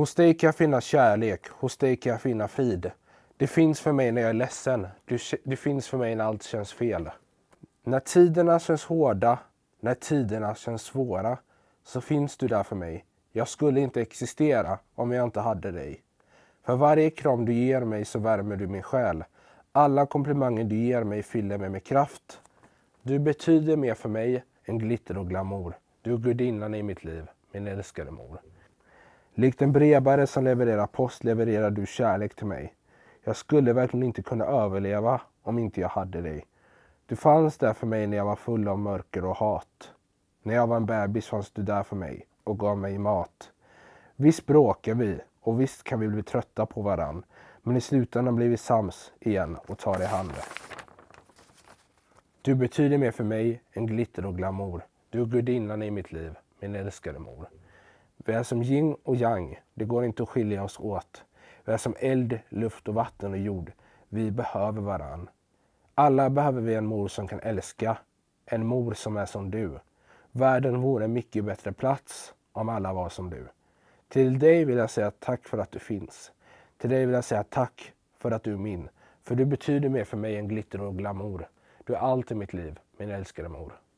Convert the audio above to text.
Hos dig kan jag finna kärlek, hos dig kan jag finna frid. Det finns för mig när jag är ledsen, det finns för mig när allt känns fel. När tiderna känns hårda, när tiderna känns svåra, så finns du där för mig. Jag skulle inte existera om jag inte hade dig. För varje kram du ger mig så värmer du min själ. Alla komplimanger du ger mig fyller mig med kraft. Du betyder mer för mig än glitter och glamour. Du är gudinnan i mitt liv, min älskade mor. Likt en brevbärare som levererar post levererar du kärlek till mig. Jag skulle verkligen inte kunna överleva om inte jag hade dig. Du fanns där för mig när jag var full av mörker och hat. När jag var en bebis fanns du där för mig och gav mig mat. Visst bråkar vi och visst kan vi bli trötta på varann. Men i slutändan blir vi sams igen och tar i hand. Du betyder mer för mig än glitter och glamour. Du är gudinnan i mitt liv, min älskade mor. Vi är som yin och yang. Det går inte att skilja oss åt. Vi är som eld, luft och vatten och jord. Vi behöver varann. Alla behöver vi en mor som kan älska. En mor som är som du. Världen vore en mycket bättre plats om alla var som du. Till dig vill jag säga tack för att du finns. Till dig vill jag säga tack för att du är min. För du betyder mer för mig än glitter och glamour. Du är allt i mitt liv, min älskade mor.